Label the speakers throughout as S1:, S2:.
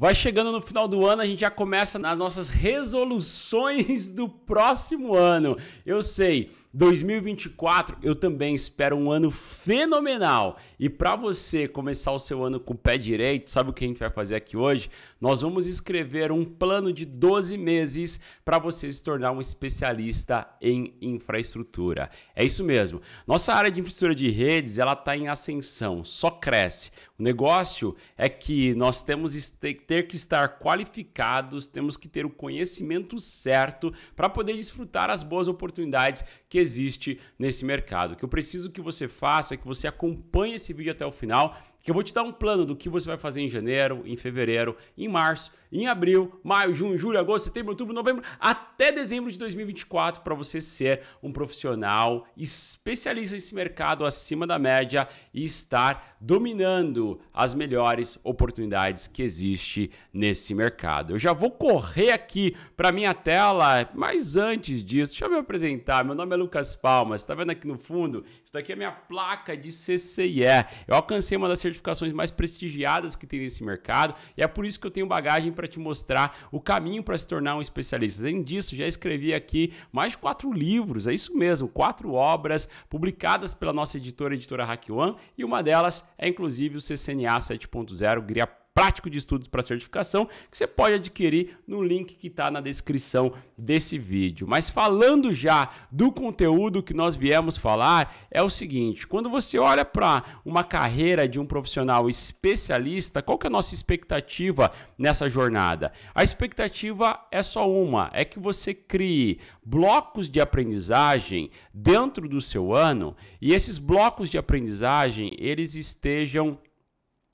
S1: Vai chegando no final do ano, a gente já começa nas nossas resoluções do próximo ano. Eu sei, 2024 eu também espero um ano fenomenal. E para você começar o seu ano com o pé direito, sabe o que a gente vai fazer aqui hoje? Nós vamos escrever um plano de 12 meses para você se tornar um especialista em infraestrutura. É isso mesmo. Nossa área de infraestrutura de redes, ela tá em ascensão, só cresce. O negócio é que nós temos que ter que estar qualificados, temos que ter o conhecimento certo para poder desfrutar as boas oportunidades que existe nesse mercado. O que eu preciso que você faça é que você acompanhe esse vídeo até o final, que eu vou te dar um plano do que você vai fazer em janeiro, em fevereiro, em março em abril, maio, junho, julho, agosto, setembro, outubro, novembro, até dezembro de 2024 para você ser um profissional especialista nesse mercado acima da média e estar dominando as melhores oportunidades que existe nesse mercado. Eu já vou correr aqui para minha tela, mas antes disso, deixa eu me apresentar. Meu nome é Lucas Palmas, está vendo aqui no fundo? Isso daqui é minha placa de CCIE. Eu alcancei uma das certificações mais prestigiadas que tem nesse mercado e é por isso que eu tenho bagagem para te mostrar o caminho para se tornar um especialista. Além disso, já escrevi aqui mais de quatro livros, é isso mesmo, quatro obras publicadas pela nossa editora, editora Hack One, e uma delas é inclusive o CCNA 7.0 Gria prático de estudos para certificação que você pode adquirir no link que está na descrição desse vídeo. Mas falando já do conteúdo que nós viemos falar, é o seguinte: quando você olha para uma carreira de um profissional especialista, qual que é a nossa expectativa nessa jornada? A expectativa é só uma: é que você crie blocos de aprendizagem dentro do seu ano e esses blocos de aprendizagem eles estejam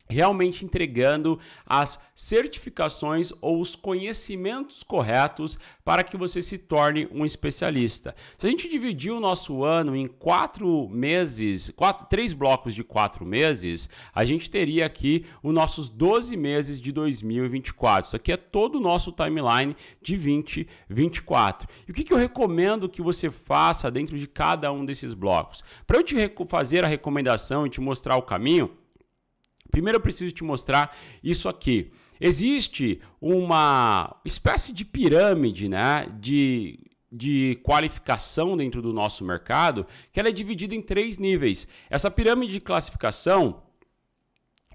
S1: realmente entregando as certificações ou os conhecimentos corretos para que você se torne um especialista. Se a gente dividir o nosso ano em quatro meses, quatro, três blocos de quatro meses, a gente teria aqui os nossos 12 meses de 2024. Isso aqui é todo o nosso timeline de 2024. E o que, que eu recomendo que você faça dentro de cada um desses blocos? Para eu te fazer a recomendação e te mostrar o caminho, Primeiro eu preciso te mostrar isso aqui. Existe uma espécie de pirâmide, né, de de qualificação dentro do nosso mercado, que ela é dividida em três níveis. Essa pirâmide de classificação,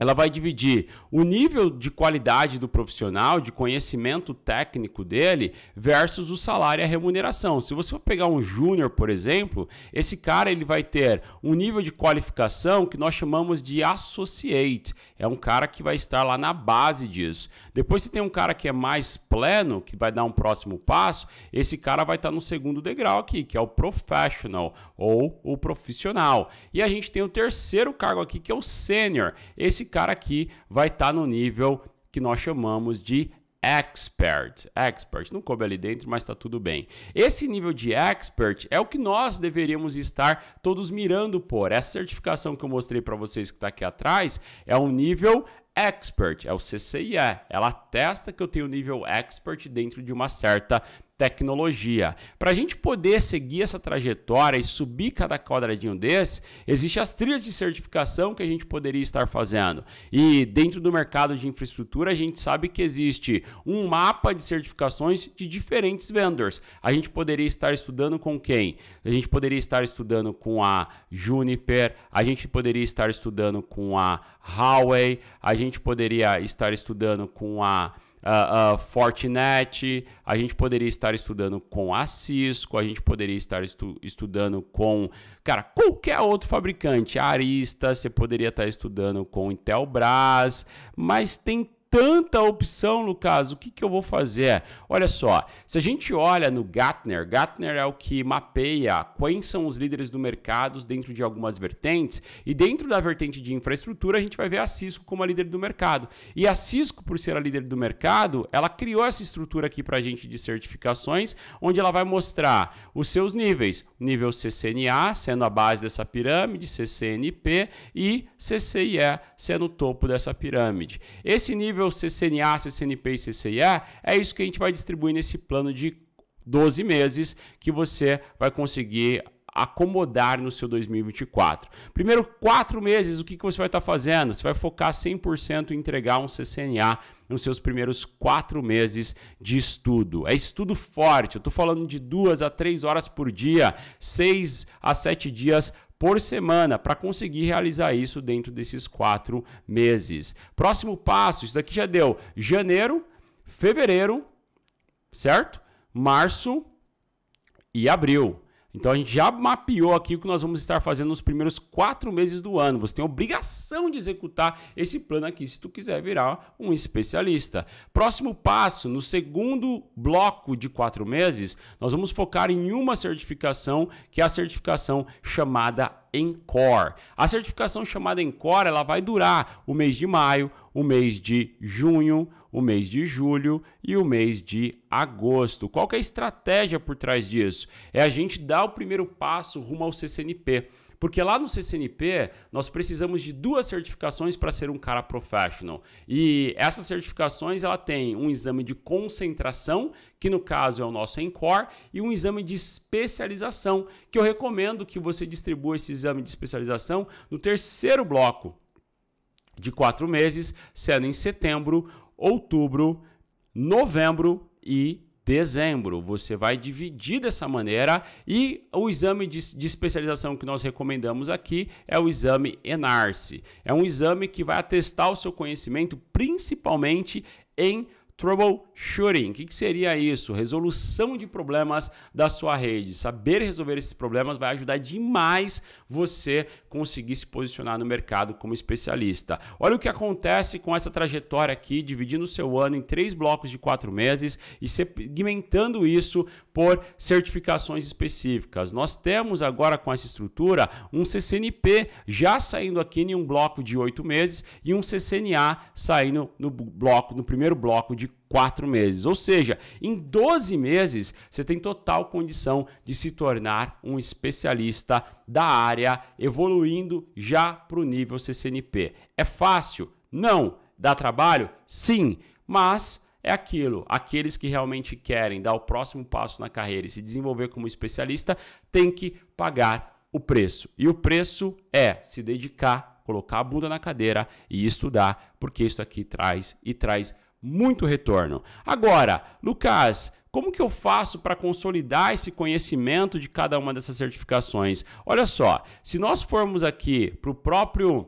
S1: ela vai dividir o nível de qualidade do profissional, de conhecimento técnico dele, versus o salário e a remuneração. Se você for pegar um júnior, por exemplo, esse cara ele vai ter um nível de qualificação que nós chamamos de associate. É um cara que vai estar lá na base disso. Depois, se tem um cara que é mais pleno, que vai dar um próximo passo, esse cara vai estar tá no segundo degrau aqui, que é o professional ou o profissional. E a gente tem o terceiro cargo aqui, que é o sênior. Esse cara aqui vai estar tá no nível que nós chamamos de expert. Expert, não coube ali dentro, mas está tudo bem. Esse nível de expert é o que nós deveríamos estar todos mirando por. Essa certificação que eu mostrei para vocês que está aqui atrás é um nível Expert, é o CCIE. Ela atesta que eu tenho nível Expert dentro de uma certa tecnologia. Para a gente poder seguir essa trajetória e subir cada quadradinho desse, existem as trilhas de certificação que a gente poderia estar fazendo. E dentro do mercado de infraestrutura, a gente sabe que existe um mapa de certificações de diferentes vendors. A gente poderia estar estudando com quem? A gente poderia estar estudando com a Juniper, a gente poderia estar estudando com a Huawei, a gente poderia estar estudando com a uh, uh, Fortinet, a gente poderia estar estudando com a Cisco, a gente poderia estar estu estudando com, cara, qualquer outro fabricante, Arista, você poderia estar estudando com Intelbras, mas tem tanta opção, no caso, o que, que eu vou fazer? Olha só, se a gente olha no Gartner, Gartner é o que mapeia quais são os líderes do mercado dentro de algumas vertentes, e dentro da vertente de infraestrutura, a gente vai ver a Cisco como a líder do mercado. E a Cisco, por ser a líder do mercado, ela criou essa estrutura aqui para a gente de certificações, onde ela vai mostrar os seus níveis, nível CCNA, sendo a base dessa pirâmide, CCNP e CCIE, sendo o topo dessa pirâmide. Esse nível nível CCNA, CCNP e CCIE, é isso que a gente vai distribuir nesse plano de 12 meses que você vai conseguir acomodar no seu 2024. Primeiro quatro meses, o que, que você vai estar fazendo? Você vai focar 100% em entregar um CCNA nos seus primeiros quatro meses de estudo. É estudo forte, eu estou falando de duas a três horas por dia, seis a sete dias por semana para conseguir realizar isso dentro desses quatro meses. Próximo passo, isso daqui já deu janeiro, fevereiro, certo? Março e abril. Então a gente já mapeou aqui o que nós vamos estar fazendo nos primeiros quatro meses do ano. Você tem obrigação de executar esse plano aqui se tu quiser virar um especialista. Próximo passo, no segundo bloco de quatro meses, nós vamos focar em uma certificação que é a certificação chamada Encore. A certificação chamada Encore ela vai durar o mês de maio, o mês de junho, o mês de julho e o mês de agosto. Qual é a estratégia por trás disso? É a gente dar o primeiro passo rumo ao CCNP. Porque lá no CCNP, nós precisamos de duas certificações para ser um cara professional. E essas certificações, ela tem um exame de concentração, que no caso é o nosso Encore, e um exame de especialização, que eu recomendo que você distribua esse exame de especialização no terceiro bloco de quatro meses, sendo em setembro outubro, novembro e dezembro. Você vai dividir dessa maneira e o exame de, de, especialização que nós recomendamos aqui é o exame ENARSE. É um exame que vai atestar o seu conhecimento principalmente em Troubleshooting. O que, que seria isso? Resolução de problemas da sua rede. Saber resolver esses problemas vai ajudar demais você conseguir se posicionar no mercado como especialista. Olha o que acontece com essa trajetória aqui, dividindo o seu ano em três blocos de quatro meses e segmentando isso por certificações específicas. Nós temos agora com essa estrutura um CCNP já saindo aqui em um bloco de oito meses e um CCNA saindo no bloco, no primeiro bloco de quatro meses. Ou seja, em 12 meses você tem total condição de se tornar um especialista da área, evoluindo já para o nível CCNP. É fácil? Não. Dá trabalho? Sim. Mas é aquilo. Aqueles que realmente querem dar o próximo passo na carreira e se desenvolver como especialista têm que pagar o preço. E o preço é se dedicar, colocar a bunda na cadeira e estudar, porque isso aqui traz e traz muito retorno. Agora, Lucas, como que eu faço para consolidar esse conhecimento de cada uma dessas certificações? Olha só, se nós formos aqui para o próprio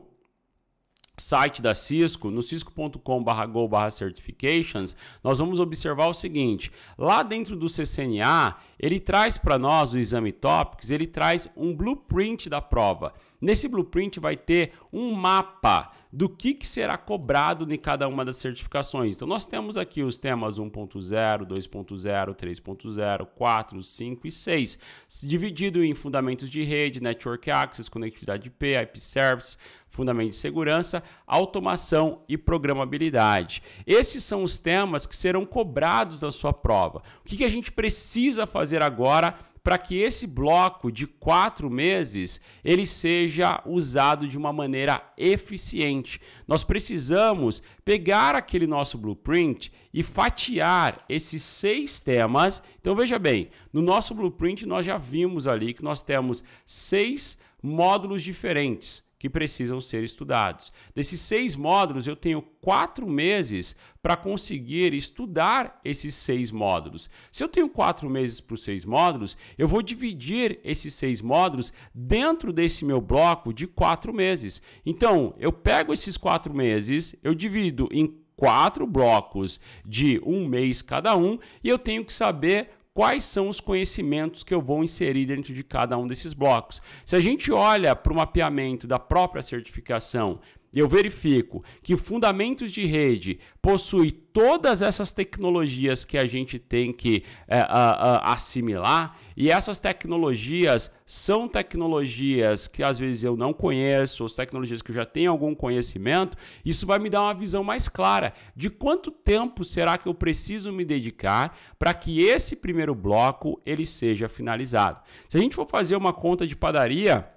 S1: site da Cisco, no cisco.com/go/certifications, nós vamos observar o seguinte: lá dentro do CCNA, ele traz para nós o exame Topics, ele traz um blueprint da prova. Nesse blueprint vai ter um mapa do que, que será cobrado em cada uma das certificações. Então, nós temos aqui os temas 1.0, 2.0, 3.0, 4, 5 e 6, dividido em fundamentos de rede, network access, conectividade IP, IP service, fundamento de segurança, automação e programabilidade. Esses são os temas que serão cobrados na sua prova. O que, que a gente precisa fazer agora para que esse bloco de quatro meses ele seja usado de uma maneira eficiente. Nós precisamos pegar aquele nosso blueprint e fatiar esses seis temas. Então veja bem, no nosso blueprint nós já vimos ali que nós temos seis módulos diferentes que precisam ser estudados. Desses seis módulos, eu tenho quatro meses para conseguir estudar esses seis módulos. Se eu tenho quatro meses para os seis módulos, eu vou dividir esses seis módulos dentro desse meu bloco de quatro meses. Então, eu pego esses quatro meses, eu divido em quatro blocos de um mês cada um e eu tenho que saber quais são os conhecimentos que eu vou inserir dentro de cada um desses blocos. Se a gente olha para o mapeamento da própria certificação, eu verifico que fundamentos de rede possui todas essas tecnologias que a gente tem que é, a, a, assimilar e essas tecnologias são tecnologias que às vezes eu não conheço, ou tecnologias que eu já tenho algum conhecimento. Isso vai me dar uma visão mais clara de quanto tempo será que eu preciso me dedicar para que esse primeiro bloco ele seja finalizado. Se a gente for fazer uma conta de padaria,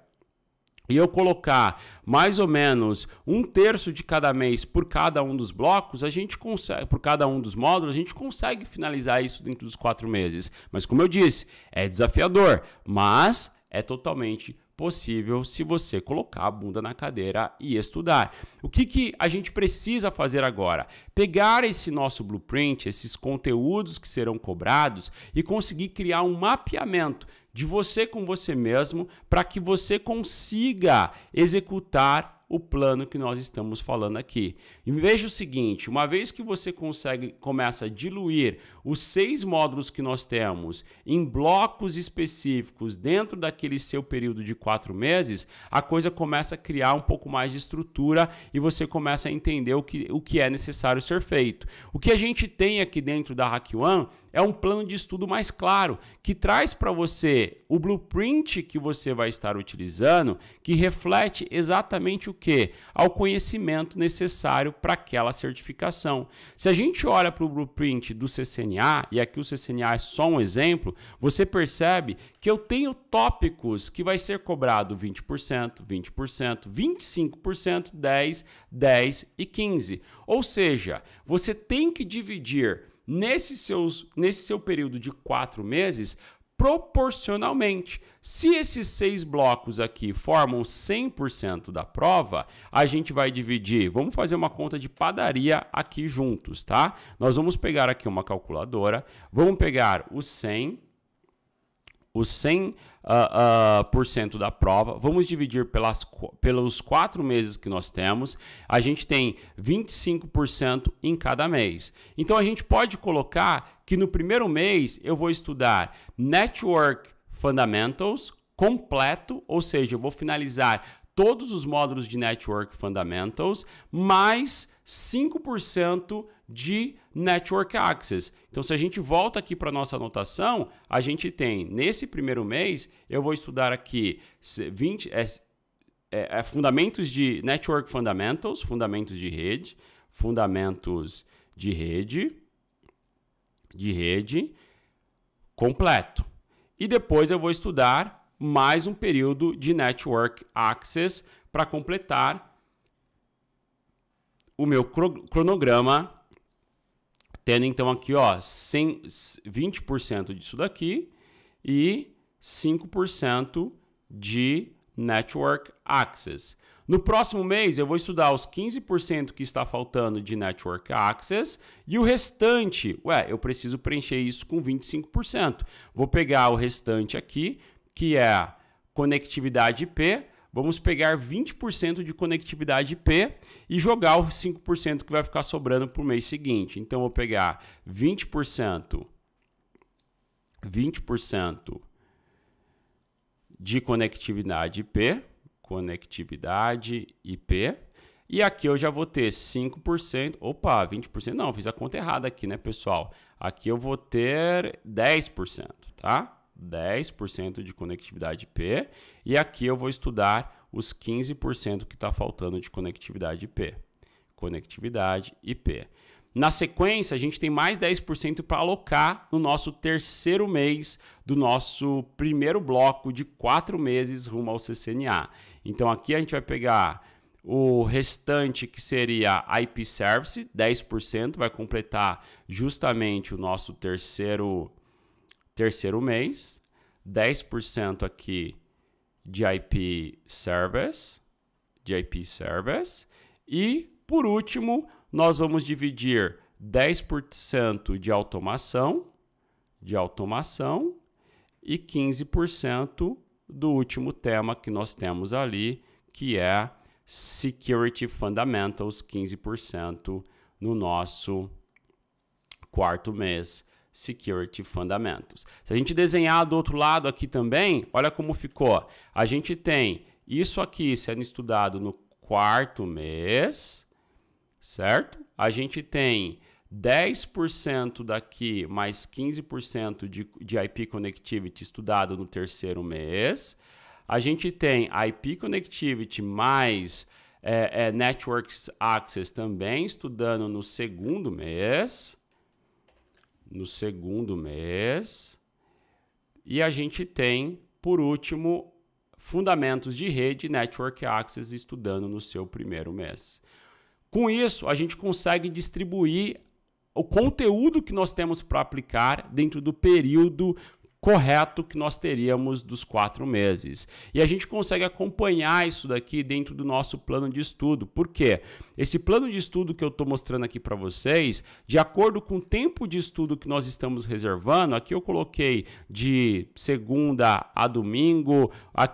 S1: e eu colocar mais ou menos um terço de cada mês por cada um dos blocos, a gente consegue, por cada um dos módulos, a gente consegue finalizar isso dentro dos quatro meses. Mas como eu disse, é desafiador, mas é totalmente possível se você colocar a bunda na cadeira e estudar. O que, que a gente precisa fazer agora? Pegar esse nosso blueprint, esses conteúdos que serão cobrados e conseguir criar um mapeamento de você com você mesmo, para que você consiga executar o plano que nós estamos falando aqui. E veja o seguinte, uma vez que você consegue começa a diluir os seis módulos que nós temos em blocos específicos dentro daquele seu período de quatro meses, a coisa começa a criar um pouco mais de estrutura e você começa a entender o que, o que é necessário ser feito. O que a gente tem aqui dentro da Hack One é um plano de estudo mais claro, que traz para você o blueprint que você vai estar utilizando, que reflete exatamente o quê? Ao conhecimento necessário para aquela certificação. Se a gente olha para o blueprint do CCNA, e aqui o CCNA é só um exemplo, você percebe que eu tenho tópicos que vai ser cobrado 20%, 20%, 25%, 10%, 10% e 15%. Ou seja, você tem que dividir nesse, seus, nesse seu período de quatro meses proporcionalmente. Se esses seis blocos aqui formam 100% da prova, a gente vai dividir, vamos fazer uma conta de padaria aqui juntos, tá? Nós vamos pegar aqui uma calculadora, vamos pegar o 100 os 100% uh, uh, por cento da prova, vamos dividir pelas, pelos quatro meses que nós temos, a gente tem 25% em cada mês. Então a gente pode colocar que no primeiro mês eu vou estudar Network Fundamentals completo, ou seja, eu vou finalizar todos os módulos de Network Fundamentals, mais 5% de Network Access. Então, se a gente volta aqui para nossa anotação, a gente tem nesse primeiro mês, eu vou estudar aqui 20, é, é, é, fundamentos de Network Fundamentals, fundamentos de rede, fundamentos de rede, de rede completo. E depois eu vou estudar mais um período de Network Access para completar o meu cronograma Tendo então aqui ó, 100, 20% disso daqui e 5% de Network Access. No próximo mês, eu vou estudar os 15% que está faltando de Network Access e o restante, ué, eu preciso preencher isso com 25%. Vou pegar o restante aqui, que é conectividade IP, vamos pegar 20% de conectividade IP e jogar o 5% que vai ficar sobrando para o mês seguinte. Então, vou pegar 20%, 20% de conectividade IP, conectividade IP, e aqui eu já vou ter 5%, opa, 20%, não, fiz a conta errada aqui, né, pessoal? Aqui eu vou ter 10%, tá? 10% de conectividade IP, e aqui eu vou estudar os 15% que está faltando de conectividade IP. Conectividade IP. Na sequência, a gente tem mais 10% para alocar no nosso terceiro mês do nosso primeiro bloco de quatro meses rumo ao CCNA. Então aqui a gente vai pegar o restante que seria IP Service, 10%, vai completar justamente o nosso terceiro Terceiro mês, 10% aqui de IP Service, de IP Service. E, por último, nós vamos dividir 10% de automação, de automação e 15% do último tema que nós temos ali, que é Security Fundamentals, 15% no nosso quarto mês Security Fundamentals. Se a gente desenhar do outro lado aqui também, olha como ficou. A gente tem isso aqui sendo estudado no quarto mês, certo? A gente tem 10% daqui mais 15% de, de IP Connectivity estudado no terceiro mês. A gente tem IP Connectivity mais é, é, Networks Access também estudando no segundo mês no segundo mês. E a gente tem, por último, fundamentos de rede Network Access estudando no seu primeiro mês. Com isso, a gente consegue distribuir o conteúdo que nós temos para aplicar dentro do período correto que nós teríamos dos quatro meses. E a gente consegue acompanhar isso daqui dentro do nosso plano de estudo. Por quê? Esse plano de estudo que eu estou mostrando aqui para vocês, de acordo com o tempo de estudo que nós estamos reservando, aqui eu coloquei de segunda a domingo, a,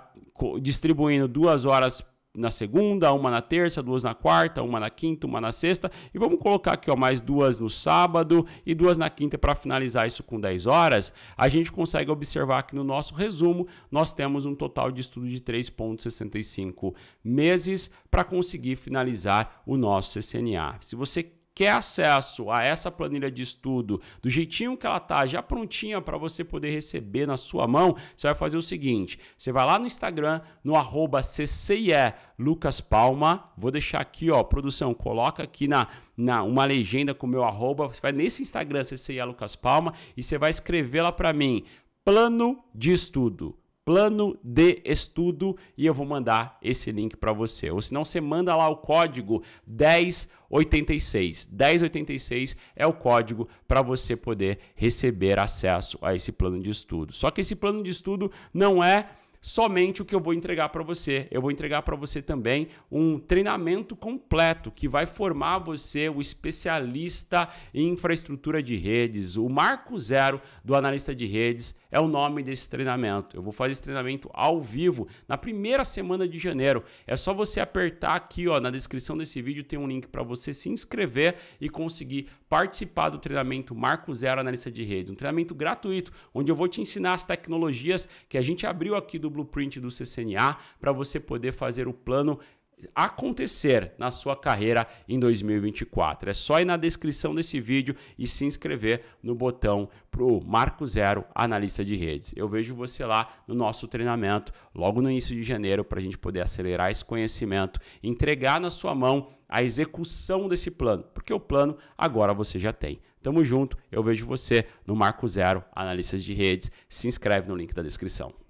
S1: distribuindo duas horas na segunda, uma na terça, duas na quarta, uma na quinta, uma na sexta. E vamos colocar aqui ó, mais duas no sábado e duas na quinta para finalizar isso com 10 horas. A gente consegue observar que no nosso resumo nós temos um total de estudo de 3,65 meses para conseguir finalizar o nosso CCNA. Se você quer acesso a essa planilha de estudo do jeitinho que ela tá, já prontinha para você poder receber na sua mão, você vai fazer o seguinte: você vai lá no Instagram, no arroba CCIE Lucas Palma. Vou deixar aqui, ó, produção, coloca aqui na, na uma legenda com o meu arroba. Você vai nesse Instagram CCIE Lucas Palma e você vai escrever lá para mim: plano de estudo plano de estudo e eu vou mandar esse link para você. Ou se não, você manda lá o código 1086. 1086 é o código para você poder receber acesso a esse plano de estudo. Só que esse plano de estudo não é somente o que eu vou entregar para você. Eu vou entregar para você também um treinamento completo que vai formar você o especialista em infraestrutura de redes, o marco zero do analista de redes é o nome desse treinamento. Eu vou fazer esse treinamento ao vivo na primeira semana de janeiro. É só você apertar aqui, ó, na descrição desse vídeo tem um link para você se inscrever e conseguir participar do treinamento Marco Zero Analista de Redes, um treinamento gratuito onde eu vou te ensinar as tecnologias que a gente abriu aqui do blueprint do CCNA para você poder fazer o plano acontecer na sua carreira em 2024. É só ir na descrição desse vídeo e se inscrever no botão pro Marco Zero Analista de Redes. Eu vejo você lá no nosso treinamento logo no início de janeiro para a gente poder acelerar esse conhecimento, entregar na sua mão a execução desse plano, porque o plano agora você já tem. Tamo junto, eu vejo você no Marco Zero Analistas de Redes. Se inscreve no link da descrição.